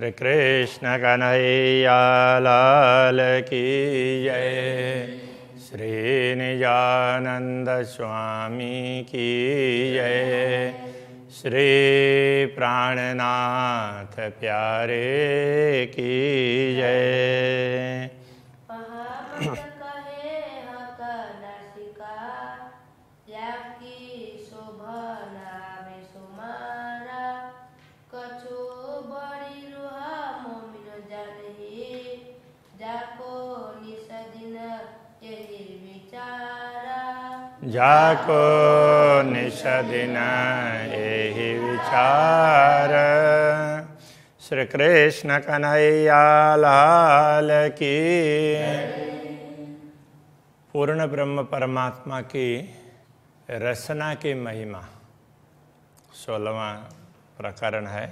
श्री कृष्ण कन्हैया लाल की जय निजानंद स्वामी की जय श्री प्राणनाथ प्यारे की जय जाको निषदिन यही विचार श्री कृष्ण कन्हैया लाल की पूर्ण ब्रह्म परमात्मा की रसना की महिमा सोलवा प्रकरण है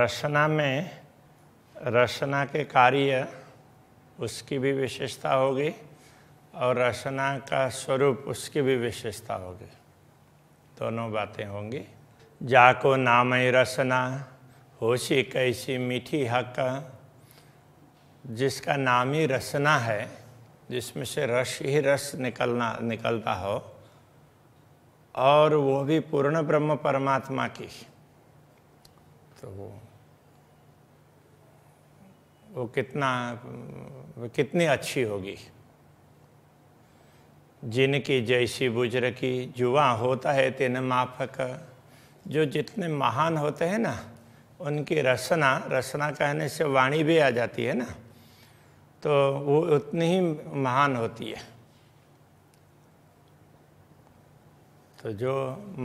रसना में रसना के कार्य उसकी भी विशेषता होगी और रसना का स्वरूप उसकी भी विशेषता होगी दोनों बातें होंगी जाको नाम रसना होशी कैसी मीठी हक जिसका नाम ही रसना है जिसमें से रस ही रस निकलना निकलता हो और वो भी पूर्ण ब्रह्म परमात्मा की तो वो वो कितना वो कितनी अच्छी होगी जिनकी जैसी बुझ रखी जुआ होता है तेन माफक जो जितने महान होते हैं ना उनकी रसना रसना कहने से वाणी भी आ जाती है ना तो वो उतनी ही महान होती है तो जो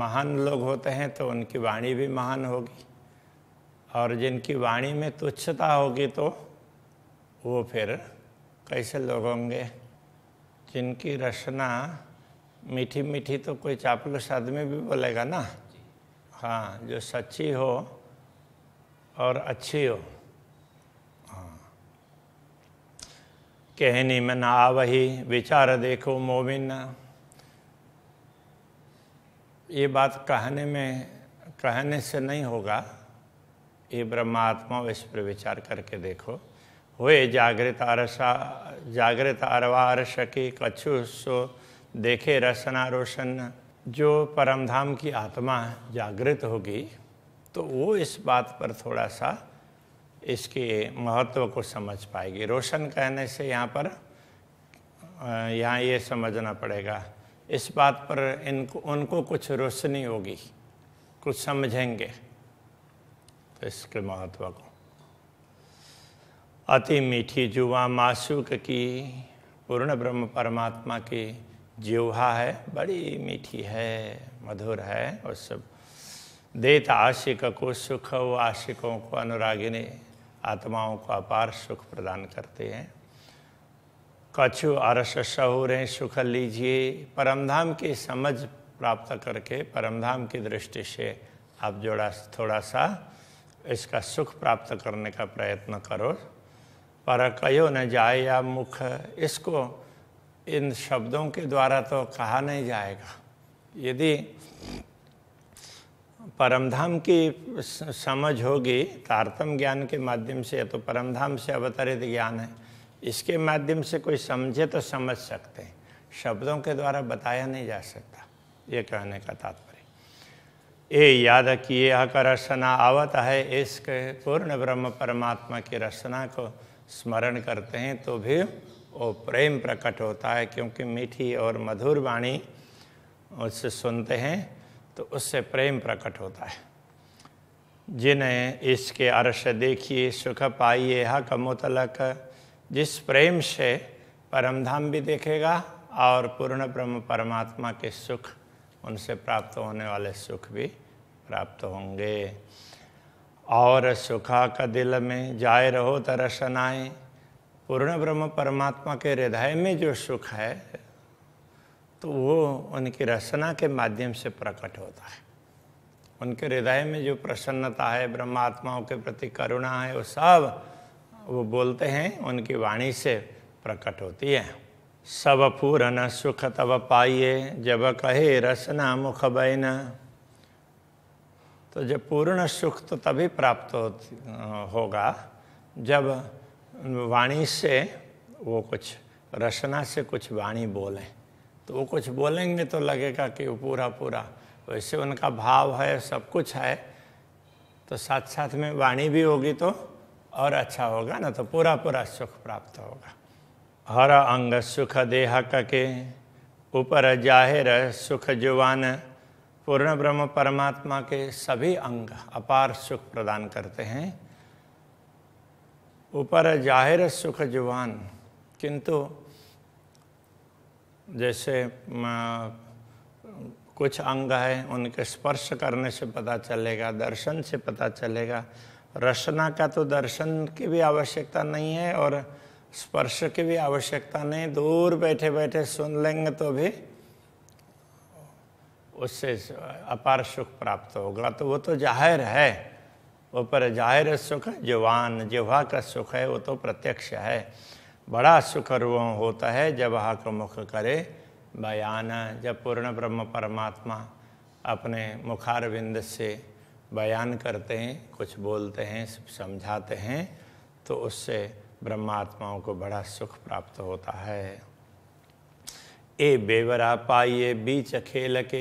महान लोग होते हैं तो उनकी वाणी भी महान होगी और जिनकी वाणी में तुच्छता होगी तो वो फिर कैसे लोग होंगे जिनकी रचना मीठी मीठी तो कोई चापलूस आदमी भी बोलेगा ना हाँ जो सच्ची हो और अच्छी हो हाँ कहनी में ना वही विचार देखो मोमिन ये बात कहने में कहने से नहीं होगा ये ब्रह्मात्मा विश्व पर विचार करके देखो हुए जागृत अरसा जागृत अरवा अरस के कछु सो देखे रसना रोशन जो परमधाम की आत्मा जागृत होगी तो वो इस बात पर थोड़ा सा इसके महत्व को समझ पाएगी रोशन कहने से यहाँ पर यहाँ ये समझना पड़ेगा इस बात पर इनको उनको कुछ रोशनी होगी कुछ समझेंगे तो इसके महत्व को अति मीठी जुआ मासुक की पूर्ण ब्रह्म परमात्मा की जिहा है बड़ी मीठी है मधुर है और सब देत आशिक को सुख व आशिकों को अनुरागिनी आत्माओं को अपार सुख प्रदान करते हैं कछु अरस हैं सुख लीजिए परमधाम की समझ प्राप्त करके परमधाम की दृष्टि से आप जोड़ा थोड़ा सा इसका सुख प्राप्त करने का प्रयत्न करो पर कहो न जाए या मुख इसको इन शब्दों के द्वारा तो कहा नहीं जाएगा यदि परमधाम की समझ होगी तारतम ज्ञान के माध्यम से तो परमधाम से अवतरित ज्ञान है इसके माध्यम से कोई समझे तो समझ सकते हैं शब्दों के द्वारा बताया नहीं जा सकता ये कहने का तात्पर्य ये याद किए हक रचना आवत है इसके पूर्ण ब्रह्म परमात्मा की रचना को स्मरण करते हैं तो भी वो प्रेम प्रकट होता है क्योंकि मीठी और मधुर वाणी उससे सुनते हैं तो उससे प्रेम प्रकट होता है जिन्हें इसके अर्श देखिए सुख पाइए हा कमोतलक जिस प्रेम से परमधाम भी देखेगा और पूर्ण ब्रह्म परमात्मा के सुख उनसे प्राप्त होने वाले सुख भी प्राप्त होंगे और सुखा का दिल में जाए रहो तरसनाए पूर्ण ब्रह्म परमात्मा के हृदय में जो सुख है तो वो उनकी रसना के माध्यम से प्रकट होता है उनके हृदय में जो प्रसन्नता है ब्रह्मात्माओं के प्रति करुणा है वो सब वो बोलते हैं उनकी वाणी से प्रकट होती है सब पूरन सुख तब पाइए जब कहे रसना मुख बैना तो जब पूर्ण सुख तो तभी प्राप्त होगा जब वाणी से वो कुछ रचना से कुछ वाणी बोलें तो वो कुछ बोलेंगे तो लगेगा कि वो पूरा पूरा वैसे उनका भाव है सब कुछ है तो साथ साथ में वाणी भी होगी तो और अच्छा होगा ना तो पूरा पूरा सुख प्राप्त होगा हर अंग सुख देह के ऊपर जाहिर सुख जुवान पूर्ण ब्रह्म परमात्मा के सभी अंग अपार सुख प्रदान करते हैं ऊपर जाहिर सुख जुबान किंतु जैसे कुछ अंग हैं उनके स्पर्श करने से पता चलेगा दर्शन से पता चलेगा रचना का तो दर्शन की भी आवश्यकता नहीं है और स्पर्श की भी आवश्यकता नहीं दूर बैठे बैठे सुन लेंगे तो भी उससे अपार सुख प्राप्त होगा तो वो तो जाहिर है वो पर जाहिर सुख जवान जिह्वा का सुख है वो तो प्रत्यक्ष है बड़ा सुख वो होता है जब हक मुख करे बयान जब पूर्ण ब्रह्म परमात्मा अपने मुखारविंद से बयान करते हैं कुछ बोलते हैं समझाते हैं तो उससे ब्रह्मात्माओं को बड़ा सुख प्राप्त होता है ए बेवरा पाइए बीच खेल के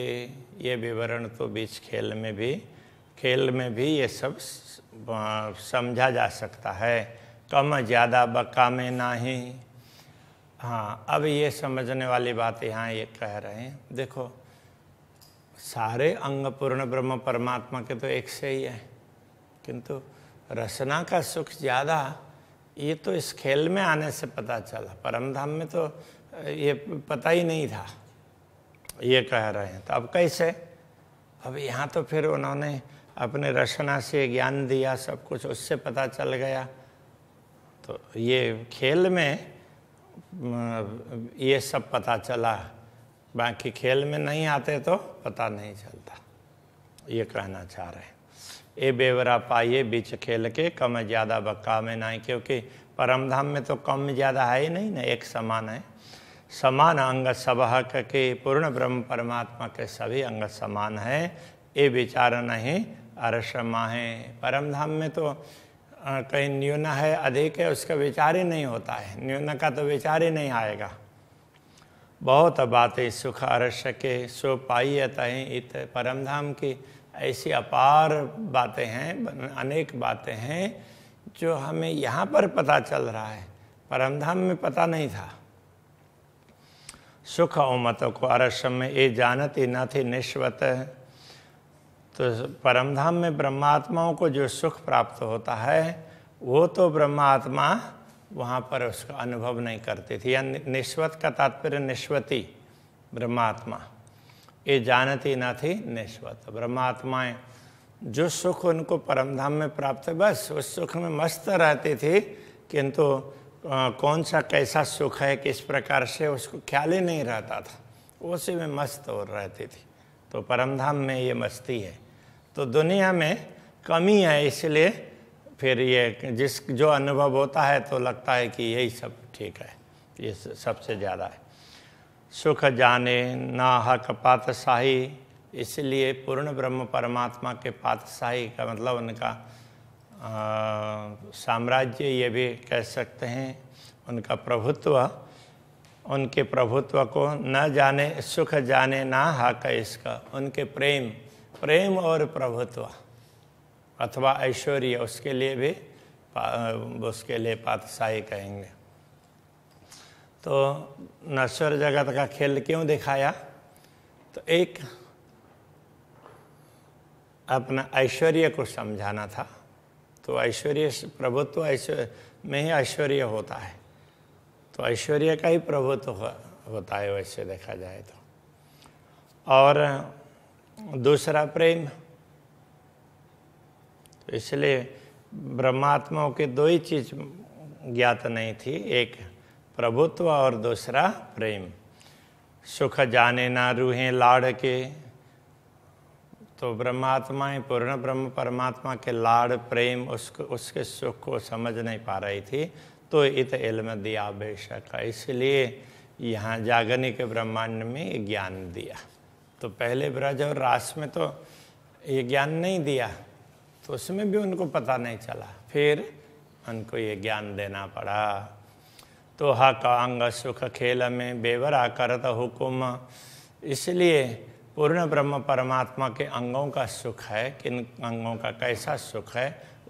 ये विवरण तो बीच खेल में भी खेल में भी ये सब समझा जा सकता है कम ज़्यादा बका में ना ही हाँ अब ये समझने वाली बात यहाँ ये कह रहे हैं देखो सारे अंग पूर्ण ब्रह्म परमात्मा के तो एक से ही है किंतु रसना का सुख ज़्यादा ये तो इस खेल में आने से पता चला परमधाम में तो ये पता ही नहीं था ये कह रहे हैं तो अब कैसे अब यहाँ तो फिर उन्होंने अपने रचना से ज्ञान दिया सब कुछ उससे पता चल गया तो ये खेल में ये सब पता चला बाकी खेल में नहीं आते तो पता नहीं चलता ये कहना चाह रहे हैं ए बेवरा पाइए बीच खेल के कम ज़्यादा बक्का में ना क्योंकि परम धाम में तो कम ज़्यादा है ही नहीं ना एक समान है समान अंग सबहक के पूर्ण ब्रह्म परमात्मा के सभी अंग समान हैं ये विचार नहीं अरसमा है परम धाम में तो कहीं न्यून है अधिक है उसका विचार ही नहीं होता है न्यून का तो विचार ही नहीं आएगा बहुत बातें सुख अरस के सो पाई तहें इत परम धाम की ऐसी अपार बातें हैं अनेक बातें हैं जो हमें यहाँ पर पता चल रहा है परमधाम में पता नहीं था सुख उमत को अरसम में ये जानते थे निश्वत तो परमधाम में ब्रह्मात्माओं को जो सुख प्राप्त होता है वो तो ब्रह्मात्मा वहाँ पर उसका अनुभव नहीं करते थे या निश्वत का तात्पर्य निश्वती ब्रह्मात्मा ये जानती न थी निश्वत ब्रह्मात्माएं जो सुख उनको परमधाम में प्राप्त है बस उस सुख में मस्त रहते थे किंतु कौन सा कैसा सुख है किस प्रकार से उसको ख्याल ही नहीं रहता था उसी में मस्त और रहती थी तो परमधाम में ये मस्ती है तो दुनिया में कमी है इसलिए फिर ये जिस जो अनुभव होता है तो लगता है कि यही सब ठीक है ये सबसे ज़्यादा है सुख जाने ना हक पातशाही इसलिए पूर्ण ब्रह्म परमात्मा के पातशाही का मतलब उनका साम्राज्य ये भी कह सकते हैं उनका प्रभुत्व उनके प्रभुत्व को न जाने सुख जाने ना हाक इसका उनके प्रेम प्रेम और प्रभुत्व अथवा ऐश्वर्य उसके लिए भी उसके लिए पातशाही कहेंगे तो नश्वर जगत का खेल क्यों दिखाया तो एक अपना ऐश्वर्य को समझाना था तो ऐश्वर्य प्रभुत्व ऐश्वर्य में ही ऐश्वर्य होता है तो ऐश्वर्य का ही प्रभुत्व होता है वैसे देखा जाए तो और दूसरा प्रेम तो इसलिए ब्रह्मात्माओं के दो ही चीज ज्ञात नहीं थी एक प्रभुत्व और दूसरा प्रेम सुख जाने ना रूहें लाड़ के तो ब्रह्मात्मा ही पूर्ण ब्रह्म परमात्मा के लाड़ प्रेम उसको उसके सुख को समझ नहीं पा रही थी तो इत इल्म दिया बेशक इसलिए यहाँ जागने के ब्रह्मांड में ज्ञान दिया तो पहले ब्रज और रास में तो ये ज्ञान नहीं दिया तो उसमें भी उनको पता नहीं चला फिर उनको ये ज्ञान देना पड़ा तो हक अंग सुख खेल में बेवर आकर हुकुम इसलिए पूर्ण ब्रह्म परमात्मा के अंगों का सुख है किन अंगों का कैसा सुख है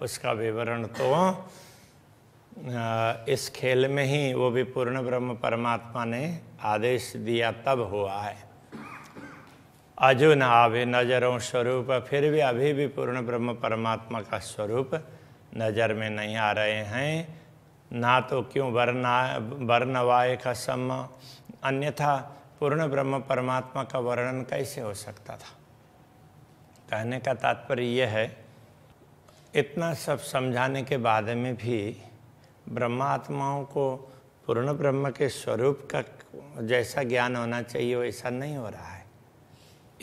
उसका विवरण तो इस खेल में ही वो भी पूर्ण ब्रह्म परमात्मा ने आदेश दिया तब हुआ है अजुन आभि नजरों स्वरूप फिर भी अभी भी पूर्ण ब्रह्म परमात्मा का स्वरूप नज़र में नहीं आ रहे हैं ना तो क्यों वर्ण वर्णवाय का सम अन्यथा पूर्ण ब्रह्म परमात्मा का वर्णन कैसे हो सकता था कहने का तात्पर्य यह है इतना सब समझाने के बाद में भी ब्रह्मात्माओं को पूर्ण ब्रह्म के स्वरूप का जैसा ज्ञान होना चाहिए वैसा नहीं हो रहा है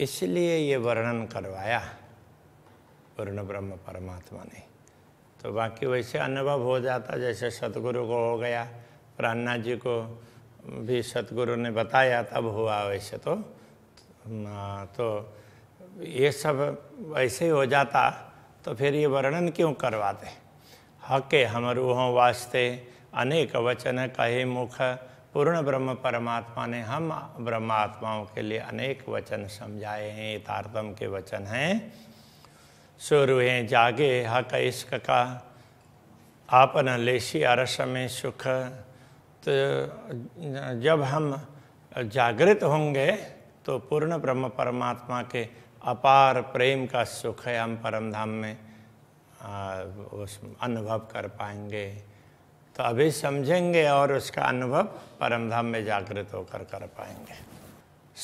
इसलिए ये वर्णन करवाया पूर्ण ब्रह्म परमात्मा ने तो बाकी वैसे अनुभव हो जाता जैसे सतगुरु को हो गया प्राणनाथ जी को भी सतगुरु ने बताया तब हुआ वैसे तो तो ये सब ऐसे ही हो जाता तो फिर ये वर्णन क्यों करवाते हके रूहों वास्ते अनेक वचन कहे मुख पूर्ण ब्रह्म परमात्मा ने हम ब्रह्मात्माओं के लिए अनेक वचन समझाए हैं यथार्थम के वचन हैं सूर्य हैं जागे हक इश्क का आपन लेशी अरस में सुख तो जब हम जागृत होंगे तो पूर्ण ब्रह्म परमात्मा के अपार प्रेम का सुख है हम परम धाम में उस अनुभव कर पाएंगे तो अभी समझेंगे और उसका अनुभव परम धाम में जागृत होकर कर पाएंगे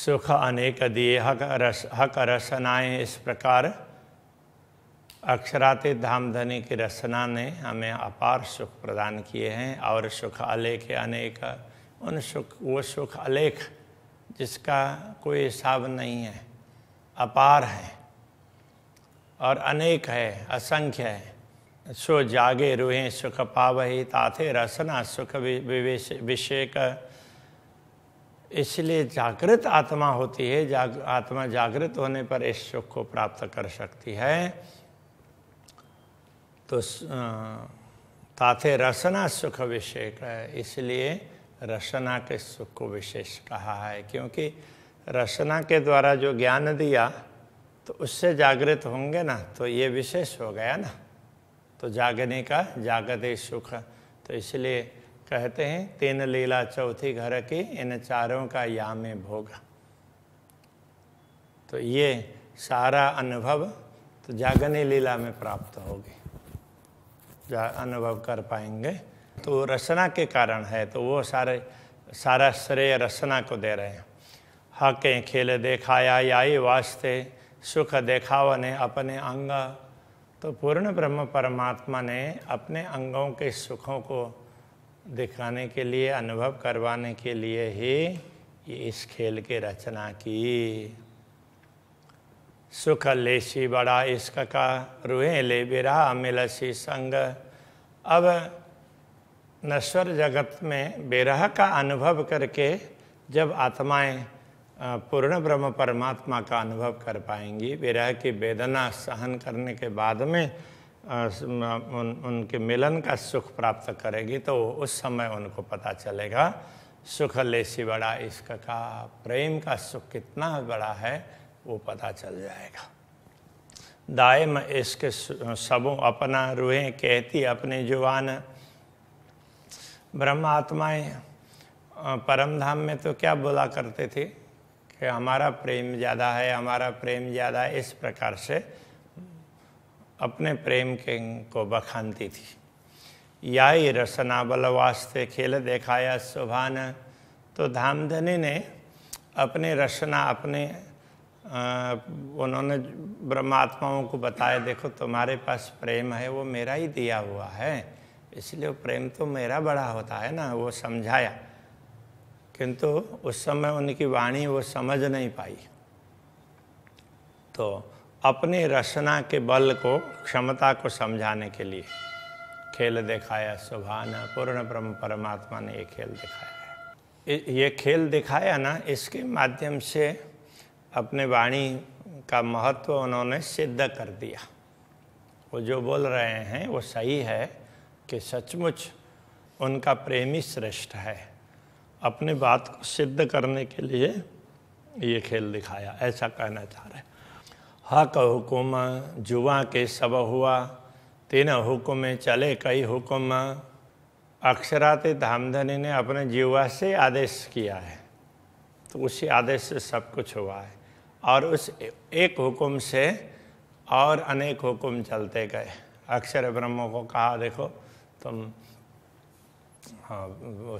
सुख अनेक दिए हक रस हक रसनाएँ इस प्रकार धाम धामधनी की रचना ने हमें अपार सुख प्रदान किए हैं और सुख अलेख अनेक उन सुख वो सुख अलेख जिसका कोई हिसाब नहीं है अपार है और अनेक है असंख्य है सो जागे रूहें सुख पावही ताथे रसना सुख विषेक इसलिए जागृत आत्मा होती है जाग आत्मा जागृत होने पर इस सुख को प्राप्त कर सकती है तो ताथे रसना सुख विषय इसलिए रसना के सुख को विशेष कहा है क्योंकि रसना के द्वारा जो ज्ञान दिया तो उससे जागृत होंगे ना तो ये विशेष हो गया ना तो जागने का जागते सुख तो इसलिए कहते हैं तीन लीला चौथी घर की इन चारों का या में भोग तो ये सारा अनुभव तो जागनी लीला में प्राप्त होगी अनुभव कर पाएंगे तो रसना के कारण है तो वो सारे सारा श्रेय रसना को दे रहे हैं हकें खेल देखाया याई वास्ते सुख देखाव ने अपने अंग तो पूर्ण ब्रह्म परमात्मा ने अपने अंगों के सुखों को दिखाने के लिए अनुभव करवाने के लिए ही इस खेल के रचना की सुख लेसी बड़ा इश्क का रूहे ले बिरा मिलसी संग अब नश्वर जगत में बेरह का अनुभव करके जब आत्माएं पूर्ण ब्रह्म परमात्मा का अनुभव कर पाएंगी विरह की वेदना सहन करने के बाद में उन, उनके मिलन का सुख प्राप्त करेगी तो उस समय उनको पता चलेगा सुख लेसी बड़ा इश्क का प्रेम का सुख कितना बड़ा है वो पता चल जाएगा दायम इसके सबों अपना रूहें कहती अपने जुवान ब्रह्म आत्माएं परम धाम में तो क्या बोला करते थे कि हमारा प्रेम ज़्यादा है हमारा प्रेम ज़्यादा है इस प्रकार से अपने प्रेम के को बखानती थी या ही रसना बल वास्ते खेल देखाया सुभान तो धामधनी ने अपने रसना अपने उन्होंने ब्रह्मात्माओं को बताया देखो तुम्हारे पास प्रेम है वो मेरा ही दिया हुआ है इसलिए प्रेम तो मेरा बड़ा होता है ना वो समझाया किंतु उस समय उनकी वाणी वो समझ नहीं पाई तो अपनी रचना के बल को क्षमता को समझाने के लिए खेल दिखाया सुभान पूर्ण ब्रह्म परमात्मा ने ये खेल दिखाया है ये खेल दिखाया ना इसके माध्यम से अपने वाणी का महत्व उन्होंने सिद्ध कर दिया वो जो बोल रहे हैं वो सही है कि सचमुच उनका प्रेमी श्रेष्ठ है अपने बात को सिद्ध करने के लिए ये खेल दिखाया ऐसा कहना चाह रहे हक हुकुम जुआ के सब हुआ तीन हुक्म चले कई हुक्म अक्षरात धामधनी ने अपने जीवा से आदेश किया है तो उसी आदेश से सब कुछ हुआ है और उस एक हुक्म से और अनेक हुक्म चलते गए अक्षर ब्रह्म को कहा देखो तुम हाँ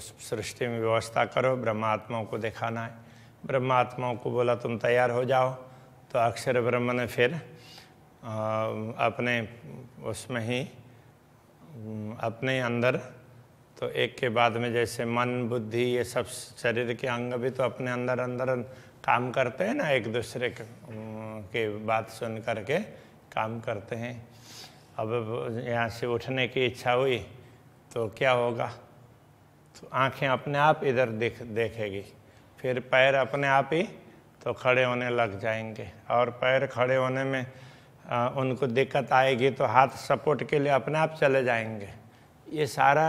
उस सृष्टि में व्यवस्था करो ब्रह्मात्माओं को दिखाना है ब्रह्मात्माओं को बोला तुम तैयार हो जाओ तो अक्षर ब्रह्म ने फिर आ, अपने उसमें ही अपने अंदर तो एक के बाद में जैसे मन बुद्धि ये सब शरीर के अंग भी तो अपने अंदर अंदर काम करते हैं ना एक दूसरे के बात सुन करके काम करते हैं अब यहाँ से उठने की इच्छा हुई तो क्या होगा तो आँखें अपने आप इधर देख देखेगी फिर पैर अपने आप ही तो खड़े होने लग जाएंगे और पैर खड़े होने में आ, उनको दिक्कत आएगी तो हाथ सपोर्ट के लिए अपने आप चले जाएंगे ये सारा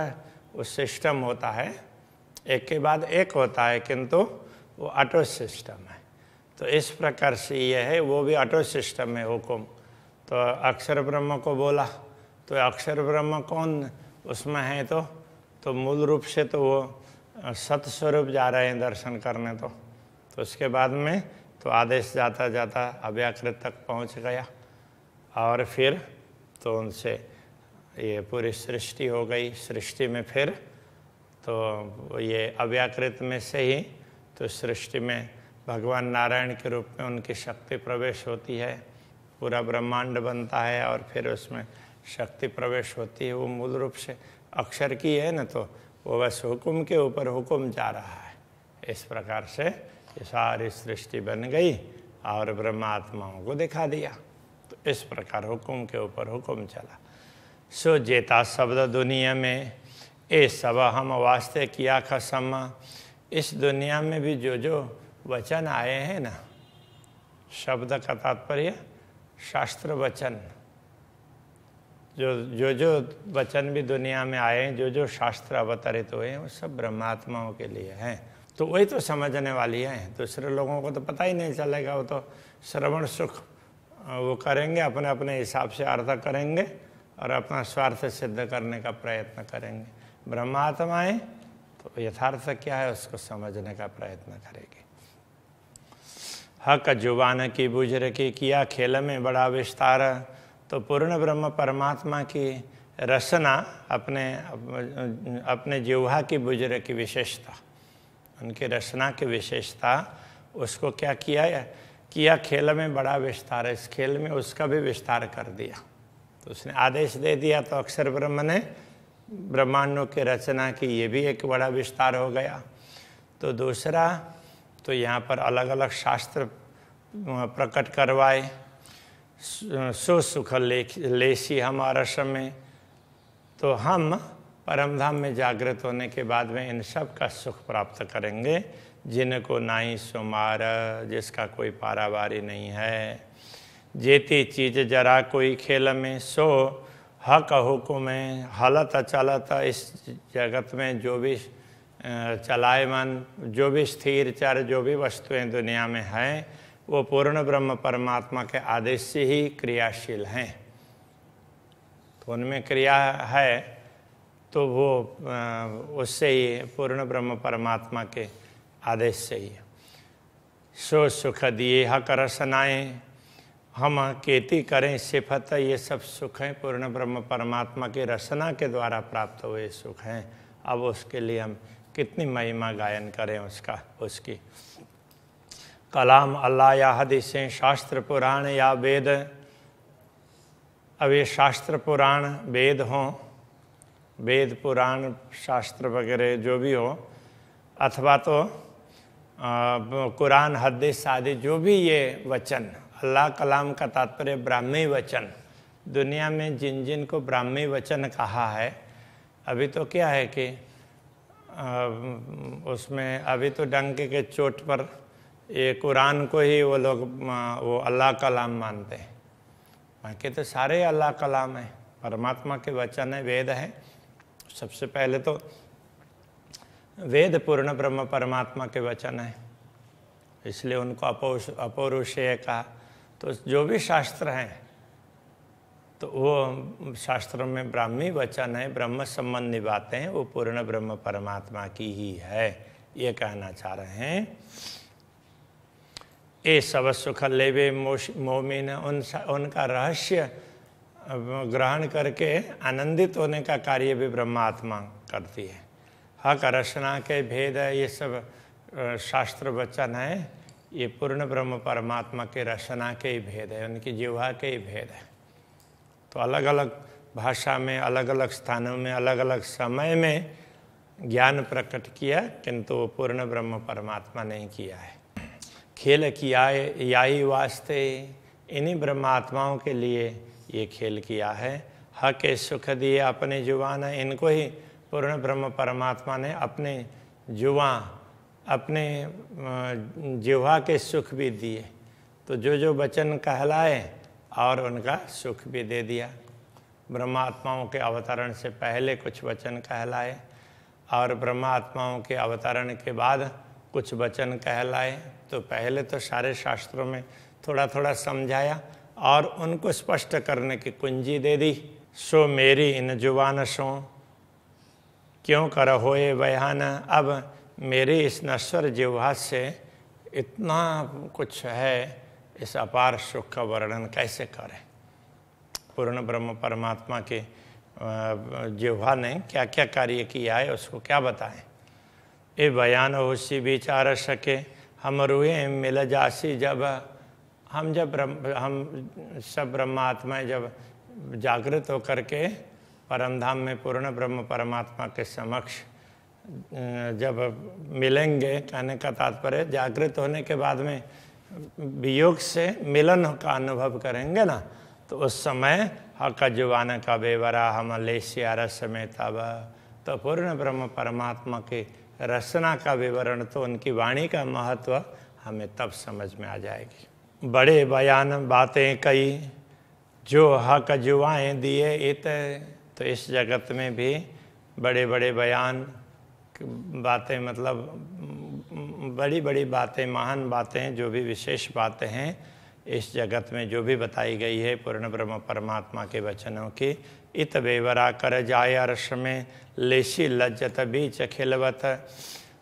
वो सिस्टम होता है एक के बाद एक होता है किंतु वो ऑटो सिस्टम है तो इस प्रकार से ये है वो भी ऑटो सिस्टम है हुक्म तो अक्षर ब्रह्म को बोला तो अक्षर ब्रह्म कौन उसमें है तो तो मूल रूप से तो वो सतस्वरूप जा रहे हैं दर्शन करने तो तो उसके बाद में तो आदेश जाता जाता अभ्याकृत तक पहुंच गया और फिर तो उनसे ये पूरी सृष्टि हो गई सृष्टि में फिर तो ये अव्याकृत में से ही तो सृष्टि में भगवान नारायण के रूप में उनकी शक्ति प्रवेश होती है पूरा ब्रह्मांड बनता है और फिर उसमें शक्ति प्रवेश होती है वो मूल रूप से अक्षर की है ना तो वो बस हुक्म के ऊपर हुक्म जा रहा है इस प्रकार से ये सारी सृष्टि बन गई और ब्रह्मात्माओं को दिखा दिया तो इस प्रकार हुक्म के ऊपर हुक्म चला सो जेता शब्द दुनिया में ए सब हम वास्ते किया खसम इस दुनिया में भी जो जो वचन आए हैं ना शब्द का तात्पर्य शास्त्र वचन जो जो जो वचन भी दुनिया में आए हैं जो जो शास्त्र अवतरित हुए हैं वो सब ब्रह्मात्माओं के लिए हैं तो वही तो समझने वाली हैं दूसरे लोगों को तो पता ही नहीं चलेगा वो तो श्रवण सुख वो करेंगे अपने अपने हिसाब से अर्थ करेंगे और अपना स्वार्थ सिद्ध करने का प्रयत्न करेंगे ब्रह्मात्माएँ तो यथार्थ क्या है उसको समझने का प्रयत्न करेगी हक जुबान की बुझर की किया खेल में बड़ा विस्तार तो पूर्ण ब्रह्म परमात्मा की रसना अपने अपने जिह्वा की बुजर की विशेषता उनकी रचना की विशेषता उसको क्या किया है किया खेल में बड़ा विस्तार है इस खेल में उसका भी विस्तार कर दिया तो उसने आदेश दे दिया तो अक्षर ब्रह्म ने ब्रह्मांडों की रचना की ये भी एक बड़ा विस्तार हो गया तो दूसरा तो यहाँ पर अलग अलग शास्त्र प्रकट करवाए सुसुख लेख लेसी हमारा समय तो हम परमधाम में जागृत होने के बाद में इन सब का सुख प्राप्त करेंगे जिनको ना ही सुमार जिसका कोई पारावारी नहीं है जेती चीज जरा कोई खेल में सो हक का हुक्म है हालत अचालत इस जगत में जो भी चलायमान जो भी स्थिर चर जो भी वस्तुएं दुनिया में हैं वो पूर्ण ब्रह्म परमात्मा के आदेश से ही क्रियाशील हैं तो उनमें क्रिया है तो वो उससे ही पूर्ण ब्रह्म परमात्मा के आदेश से ही सो सुख दिए हक रसनाएँ हम केती करें सिफत ये सब सुख हैं पूर्ण ब्रह्म परमात्मा की रचना के द्वारा प्राप्त हुए सुख हैं अब उसके लिए हम कितनी महिमा गायन करें उसका उसकी कलाम अल्लाह या हदीसें शास्त्र पुराण या वेद अब ये शास्त्र पुराण वेद हों वेद पुराण शास्त्र वगैरह जो भी हो अथवा तो कुरान हदीस आदि जो भी ये वचन अल्लाह कलाम का तात्पर्य ब्राह्मी वचन दुनिया में जिन जिन को ब्राह्मी वचन कहा है अभी तो क्या है कि आ, उसमें अभी तो डंके के चोट पर ये कुरान को ही वो लोग वो अल्लाह कलाम मानते हैं बाकी तो सारे अल्लाह कलाम हैं परमात्मा के वचन है वेद है सबसे पहले तो वेद पूर्ण ब्रह्म परमात्मा के वचन है इसलिए उनको अपौ अपौरुषेय कहा तो जो भी शास्त्र हैं तो वो शास्त्रों में ब्राह्मी वचन है ब्रह्म संबंधी बातें हैं वो पूर्ण ब्रह्म परमात्मा की ही है ये कहना चाह रहे हैं ये सब सुख लेवे मोमिन उन उनका रहस्य ग्रहण करके आनंदित होने का कार्य भी ब्रह्मात्मा करती है हक रचना के भेद है ये सब शास्त्र वचन है ये पूर्ण ब्रह्म परमात्मा के रचना के ही भेद है उनकी जीवा के ही भेद है तो अलग अलग भाषा में अलग अलग स्थानों में अलग अलग समय में ज्ञान प्रकट किया किंतु वो पूर्ण ब्रह्म परमात्मा ने किया है खेल किया याई वास्ते इन्हीं ब्रह्मात्माओं के लिए ये खेल किया है हक सुख दिए अपने जुबान इनको ही पूर्ण ब्रह्म परमात्मा ने अपने जुवा अपने जिह्वा के सुख भी दिए तो जो जो वचन कहलाए और उनका सुख भी दे दिया ब्रह्मात्माओं के अवतरण से पहले कुछ वचन कहलाए और ब्रह्मात्माओं के अवतरण के बाद कुछ वचन कहलाए तो पहले तो सारे शास्त्रों में थोड़ा थोड़ा समझाया और उनको स्पष्ट करने की कुंजी दे दी सो मेरी इन जुबानसों क्यों कर ये बयान अब मेरे इस नश्वर जिह्वा से इतना कुछ है इस अपार सुख का वर्णन कैसे करें पूर्ण ब्रह्म परमात्मा के जिह्वा ने क्या क्या कार्य किया है उसको क्या बताएं ये बयान सी विचार सके हम रुए मिल जासी जब हम जब ब्रह्म हम सब ब्रह्मात्माएँ जब जागृत होकर के परमधाम में पूर्ण ब्रह्म परमात्मा के समक्ष जब मिलेंगे कहने का तात्पर्य जागृत होने के बाद में वियोग से मिलन का अनुभव करेंगे ना तो उस समय हक जुबान का बेवरा हम लेशिया रस में तब तो पूर्ण ब्रह्म परमात्मा की रचना का विवरण तो उनकी वाणी का महत्व हमें तब समझ में आ जाएगी बड़े बयान बातें कई जो हक जुआएँ दिए इत तो इस जगत में भी बड़े बड़े बयान बातें मतलब बड़ी बड़ी बातें महान बातें जो भी विशेष बातें हैं इस जगत में जो भी बताई गई है पूर्ण ब्रह्म परमात्मा के वचनों की इत बेवरा कर जाय अर्श में लेशी लज्जत बीच खिलवत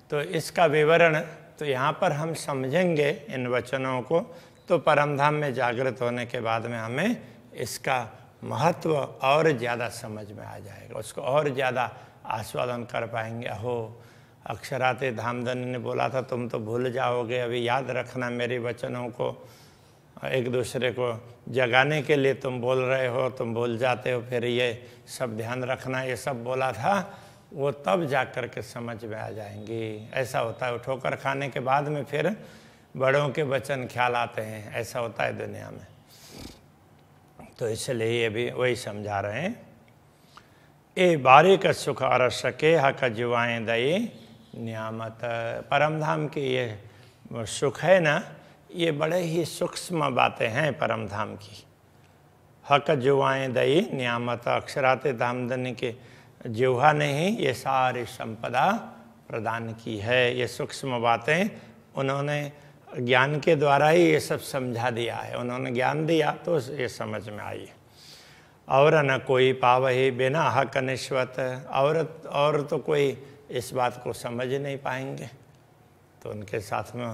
तो इसका विवरण तो यहाँ पर हम समझेंगे इन वचनों को तो परमधाम में जागृत होने के बाद में हमें इसका महत्व और ज़्यादा समझ में आ जाएगा उसको और ज़्यादा आस्वादन कर पाएंगे अहो अक्षराते धामधन ने बोला था तुम तो भूल जाओगे अभी याद रखना मेरे वचनों को एक दूसरे को जगाने के लिए तुम बोल रहे हो तुम भूल जाते हो फिर ये सब ध्यान रखना ये सब बोला था वो तब जा कर के समझ में आ जाएंगी ऐसा होता है ठोकर खाने के बाद में फिर बड़ों के वचन ख्याल आते हैं ऐसा होता है दुनिया में तो इसलिए ये भी वही समझा रहे हैं ए का सुख अरस के हक जुआएँ दई नियामत परम धाम ये सुख है ना ये बड़े ही सूक्ष्म बातें हैं परम धाम की हक जुआएँ दई नियामत अक्षरात धामदन के जुहा ने ही ये सारी संपदा प्रदान की है ये सूक्ष्म बातें उन्होंने ज्ञान के द्वारा ही ये सब समझा दिया है उन्होंने ज्ञान दिया तो ये समझ में आई और न कोई ही बिना हक निश्वत औरत और तो कोई इस बात को समझ नहीं पाएंगे तो उनके साथ में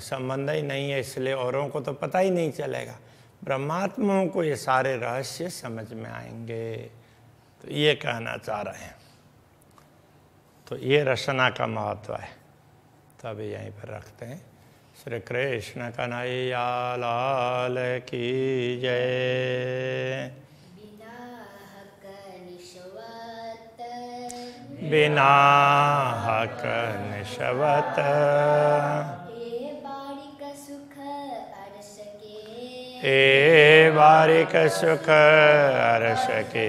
संबंध ही नहीं है इसलिए औरों को तो पता ही नहीं चलेगा ब्रह्मात्माओं को ये सारे रहस्य समझ में आएंगे तो ये कहना चाह रहे हैं तो ये रचना का महत्व है तो अभी यहीं पर रखते हैं श्री कृष्ण कन्हैया लाल की जय बिना हक निशवत ए बारिक सुख अरस के